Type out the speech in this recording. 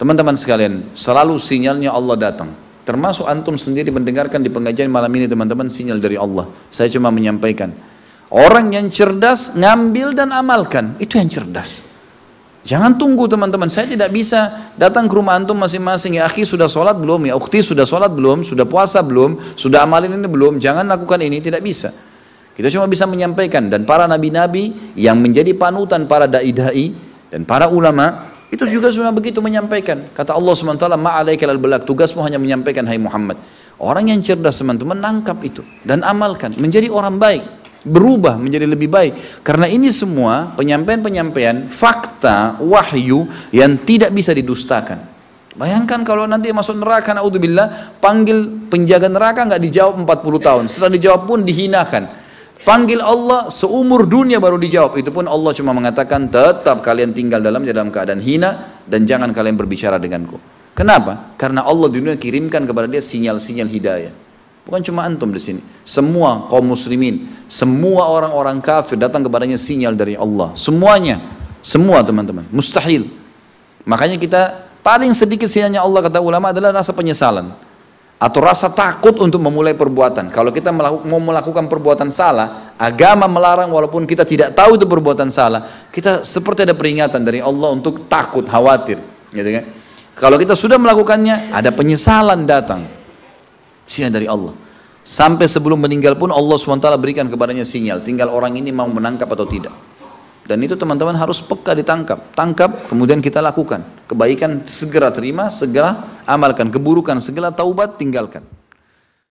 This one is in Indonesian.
Teman-teman sekalian, selalu sinyalnya Allah datang. Termasuk antum sendiri mendengarkan di pengajian malam ini teman-teman sinyal dari Allah. Saya cuma menyampaikan. Orang yang cerdas ngambil dan amalkan. Itu yang cerdas. Jangan tunggu teman-teman, saya tidak bisa datang ke rumah antum masing-masing. Ya akhi sudah sholat belum? Ya ukti sudah sholat belum? Sudah puasa belum? Sudah amalin ini belum? Jangan lakukan ini, tidak bisa. Kita cuma bisa menyampaikan dan para nabi-nabi yang menjadi panutan para dai-dai dan para ulama itu juga sudah begitu menyampaikan. Kata Allah SWT, ma'alaikal al-balak. Tugasmu hanya menyampaikan, hai Muhammad. Orang yang cerdas teman-teman nangkap itu dan amalkan menjadi orang baik, berubah menjadi lebih baik. Karena ini semua penyampaian-penyampaian fakta wahyu yang tidak bisa didustakan. Bayangkan kalau nanti masuk neraka naudzubillah, panggil penjaga neraka nggak dijawab 40 tahun. Setelah dijawab pun dihinakan. Panggil Allah seumur dunia baru dijawab. Itu pun Allah cuma mengatakan tetap kalian tinggal dalam dalam keadaan hina dan jangan kalian berbicara denganku. Kenapa? Karena Allah di dunia kirimkan kepada dia sinyal-sinyal hidayah. Bukan cuma antum di sini. Semua kaum muslimin, semua orang-orang kafir datang kepadanya sinyal dari Allah. Semuanya, semua teman-teman, mustahil. Makanya kita paling sedikit sinyalnya Allah kata ulama adalah rasa penyesalan atau rasa takut untuk memulai perbuatan. Kalau kita melaku, mau melakukan perbuatan salah, agama melarang walaupun kita tidak tahu itu perbuatan salah, kita seperti ada peringatan dari Allah untuk takut, khawatir, gitu kan? Kalau kita sudah melakukannya, ada penyesalan datang. Sinyal dari Allah. Sampai sebelum meninggal pun Allah SWT berikan kepadanya sinyal, tinggal orang ini mau menangkap atau tidak. Dan itu teman-teman harus peka ditangkap, tangkap kemudian kita lakukan. Kebaikan segera terima, segera amalkan keburukan segala taubat tinggalkan